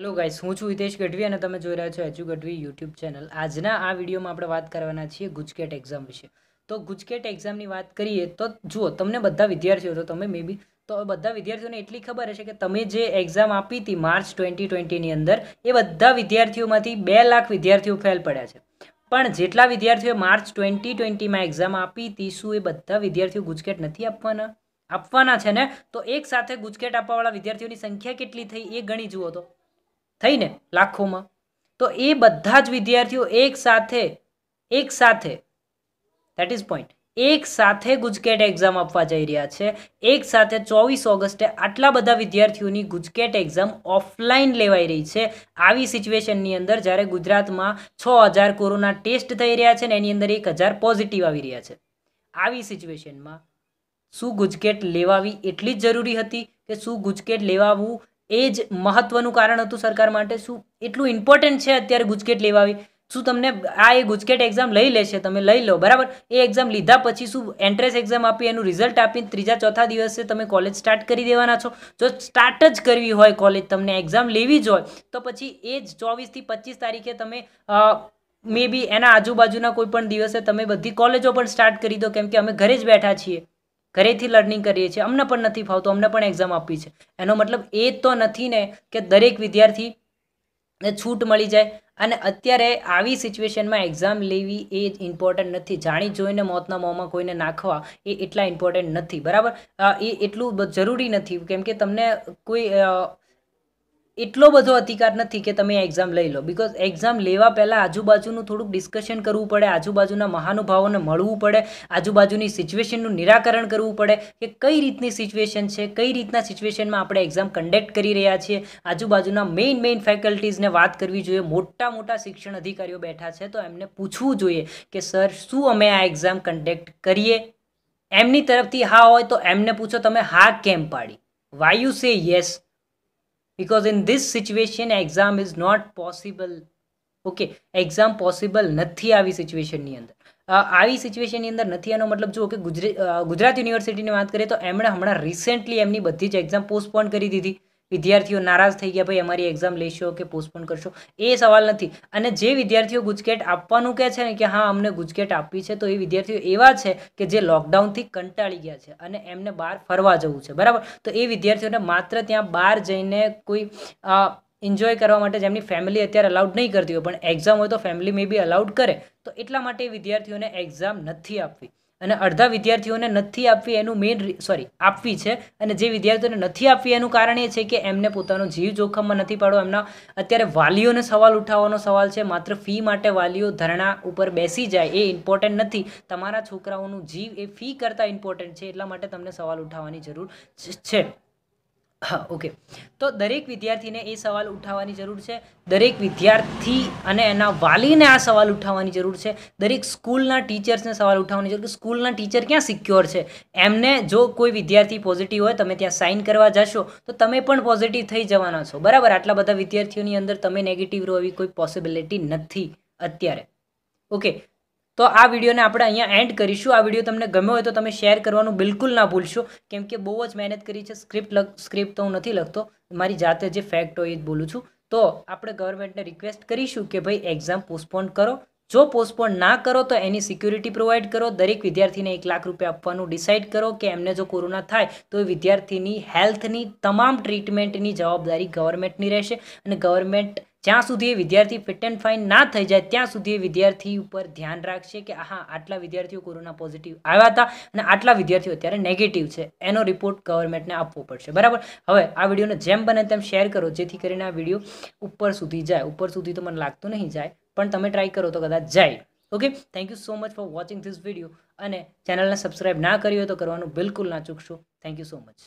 hello guys હું છું હિતેશ ગઢવી અને તમે જોઈ રહ્યા છો એચુ ગઢવી યુટ્યુબ ચેનલ આજના આ વિડીયોમાં આપણે વાત કરવાના છીએ ગુજકેટ એક્ઝામ વિશે તો ગુજકેટ એક્ઝામની વાત કરીએ તો જુઓ તમને બધા વિદ્યાર્થીઓ તો તમે મે તો બધા વિદ્યાર્થીઓને એટલી ખબર હશે કે તમે જે એક્ઝામ આપી હતી માર્ચ ટ્વેન્ટી ટ્વેન્ટીની અંદર એ બધા વિદ્યાર્થીઓમાંથી બે લાખ વિદ્યાર્થીઓ ફેલ પડ્યા છે પણ જેટલા વિદ્યાર્થીઓએ માર્ચ ટ્વેન્ટી ટ્વેન્ટીમાં એક્ઝામ આપી હતી શું એ બધા વિદ્યાર્થીઓ ગુજકેટ નથી આપવાના આપવાના છે ને તો એક સાથે ગુજકેટ આપવાવાળા વિદ્યાર્થીઓની સંખ્યા કેટલી થઈ એ ગણી જુઓ તો થઈને લાખોમાં તો એ બધા જ વિદ્યાર્થીઓ એક સાથે એક સાથે દેટ ઇઝ પોઈન્ટ એક સાથે ગુજકેટ એક્ઝામ આપવા જઈ રહ્યા છે એક સાથે ચોવીસ ઓગસ્ટે આટલા બધા વિદ્યાર્થીઓની ગુજકેટ એક્ઝામ ઓફલાઈન લેવાઈ રહી છે આવી સિચ્યુએશનની અંદર જ્યારે ગુજરાતમાં છ હજાર કોરોના ટેસ્ટ થઈ રહ્યા છે ને એની અંદર એક હજાર પોઝિટિવ આવી રહ્યા છે આવી સિચ્યુએશનમાં શું ગુજકેટ લેવાવી એટલી જ જરૂરી હતી કે શું ગુજકેટ લેવાવું એ જ મહત્વનું કારણ હતું સરકાર માટે શું એટલું ઇમ્પોર્ટન્ટ છે અત્યારે ગુજકેટ લેવાવી શું તમને આ એ ગુજકેટ એક્ઝામ લઈ લેશે તમે લઈ લો બરાબર એ એક્ઝામ લીધા પછી શું એન્ટ્રન્સ એક્ઝામ આપી એનું રિઝલ્ટ આપી ત્રીજા ચોથા દિવસે તમે કોલેજ સ્ટાર્ટ કરી દેવાના છો જો સ્ટાર્ટ જ કરવી હોય કોલેજ તમને એક્ઝામ લેવી જ હોય તો પછી એ જ ચોવીસથી પચીસ તારીખે તમે મે બી એના આજુબાજુના કોઈ પણ દિવસે તમે બધી કોલેજો પણ સ્ટાર્ટ કરી દો કેમ કે અમે ઘરે જ બેઠા છીએ ઘરેથી લર્નિંગ કરીએ છીએ અમને પણ નથી ફાવતું અમને પણ એક્ઝામ આપવી છે એનો મતલબ એ તો નથી ને કે દરેક વિદ્યાર્થી છૂટ મળી જાય અને અત્યારે આવી સિચ્યુએશનમાં એક્ઝામ લેવી એ જ ઇમ્પોર્ટન્ટ નથી જાણી જોઈને મોતના મોંમાં કોઈને નાખવા એ એટલા ઇમ્પોર્ટન્ટ નથી બરાબર એ એટલું જરૂરી નથી કેમ કે તમને કોઈ એટલો બધો અધિકાર નથી કે તમે એક્ઝામ લઈ લો બિકોઝ એક્ઝામ લેવા પહેલાં આજુબાજુનું થોડુંક ડિસ્કશન કરવું પડે આજુબાજુના મહાનુભાવોને મળવું પડે આજુબાજુની સિચ્યુએશનનું નિરાકરણ કરવું પડે કે કઈ રીતની સિચ્યુએશન છે કઈ રીતના સિચ્યુએશનમાં આપણે એક્ઝામ કન્ડક્ટ કરી રહ્યા છીએ આજુબાજુના મેઇન મેઇન ફેકલ્ટીઝને વાત કરવી જોઈએ મોટા મોટા શિક્ષણ અધિકારીઓ બેઠા છે તો એમને પૂછવું જોઈએ કે સર શું અમે આ એક્ઝામ કન્ડક્ટ કરીએ એમની તરફથી હા હોય તો એમને પૂછો તમે હા કેમ પાડી વાયુ સે yes because in this situation exam is not possible okay exam possible નથી આવી સિચ્યુએશનની અંદર આવી સિચ્યુએશનની અંદર નથી એનો મતલબ જુઓ કે ગુજરાત યુનિવર્સિટીની વાત કરીએ તો એમણે હમણાં રિસેન્ટલી એમની બધી જ એક્ઝામ પોસ્ટપોન કરી દીધી વિદ્યાર્થીઓ નારાજ થઈ ગયા ભાઈ અમારી એક્ઝામ લેશો કે પોસ્ટપોન કરશો એ સવાલ નથી અને જે વિદ્યાર્થીઓ ગુજકેટ આપવાનું કહે છે ને કે હા અમને ગુજકેટ આપવી છે તો એ વિદ્યાર્થીઓ એવા છે કે જે લોકડાઉનથી કંટાળી ગયા છે અને એમને બહાર ફરવા જવું છે બરાબર તો એ વિદ્યાર્થીઓને માત્ર ત્યાં બહાર જઈને કોઈ એન્જોય કરવા માટે જેમની ફેમિલી અત્યારે અલાઉડ નહીં કરતી હોય પણ એક્ઝામ હોય તો ફેમિલી મે બી અલાઉડ કરે તો એટલા માટે વિદ્યાર્થીઓને એક્ઝામ નથી આપવી અને અડધા વિદ્યાર્થીઓને નથી આપવી એનું મેઇન સોરી આપવી છે અને જે વિદ્યાર્થીઓને નથી આપવી એનું કારણ એ છે કે એમને પોતાનો જીવ જોખમમાં નથી પાડવો એમના અત્યારે વાલીઓને સવાલ ઉઠાવવાનો સવાલ છે માત્ર ફી માટે વાલીઓ ધરણા ઉપર બેસી જાય એ ઇમ્પોર્ટન્ટ નથી તમારા છોકરાઓનું જીવ એ ફી કરતાં ઇમ્પોર્ટન્ટ છે એટલા માટે તમને સવાલ ઉઠાવવાની જરૂર છે હા ઓકે તો દરેક વિદ્યાર્થીને એ સવાલ ઉઠાવવાની જરૂર છે દરેક વિદ્યાર્થી અને એના વાલીને આ સવાલ ઉઠાવવાની જરૂર છે દરેક સ્કૂલના ટીચર્સને સવાલ ઉઠાવવાની જરૂર કે સ્કૂલના ટીચર ક્યાં સિક્યોર છે એમને જો કોઈ વિદ્યાર્થી પોઝિટિવ હોય તમે ત્યાં સાઇન કરવા જશો તો તમે પણ પોઝિટિવ થઈ જવાના છો બરાબર આટલા બધા વિદ્યાર્થીઓની અંદર તમે નેગેટિવ રહો એવી કોઈ પોસિબિલિટી નથી અત્યારે ઓકે તો આ વિડીયોને આપણે અહીંયા એન્ડ કરીશું આ વિડીયો તમને ગમ્યો હોય તો તમે શેર કરવાનું બિલકુલ ના ભૂલશો કેમ કે બહુ જ મહેનત કરી છે સ્ક્રિપ્ટ સ્ક્રિપ્ટ તો હું નથી લખતો મારી જાતે જે ફેક્ટ હોય એ જ બોલું છું તો આપણે ગવર્મેન્ટને રિક્વેસ્ટ કરીશું કે ભાઈ એક્ઝામ પોસ્ટપોન કરો જો પોસ્ટપોન ના કરો તો એની સિક્યુરિટી પ્રોવાઈડ કરો દરેક વિદ્યાર્થીને એક લાખ રૂપિયા આપવાનું ડિસાઇડ કરો કે એમને જો કોરોના થાય તો એ વિદ્યાર્થીની હેલ્થની તમામ ટ્રીટમેન્ટની જવાબદારી ગવર્મેન્ટની રહેશે અને ગવર્મેન્ટ જ્યાં સુધી વિદ્યાર્થી ફિટ એન્ડ ફાઇન ના થઈ જાય ત્યાં સુધી વિદ્યાર્થી ઉપર ધ્યાન રાખશે કે હા આટલા વિદ્યાર્થીઓ કોરોના પોઝિટિવ આવ્યા હતા અને આટલા વિદ્યાર્થીઓ અત્યારે નેગેટિવ છે એનો રિપોર્ટ ગવર્મેન્ટને આપવો પડશે બરાબર હવે આ વિડીયોને જેમ બને તેમ શેર કરો જેથી કરીને આ વિડીયો ઉપર સુધી જાય ઉપર સુધી તો મને લાગતું નહીં જાય પણ તમે ટ્રાય કરો તો કદાચ જાય okay thank you so much for watching this video અને ચેનલને સબસ્ક્રાઇબ ના કરી હોય તો કરવાનું બિલકુલ ના ચૂકશો થેન્ક યુ સો મચ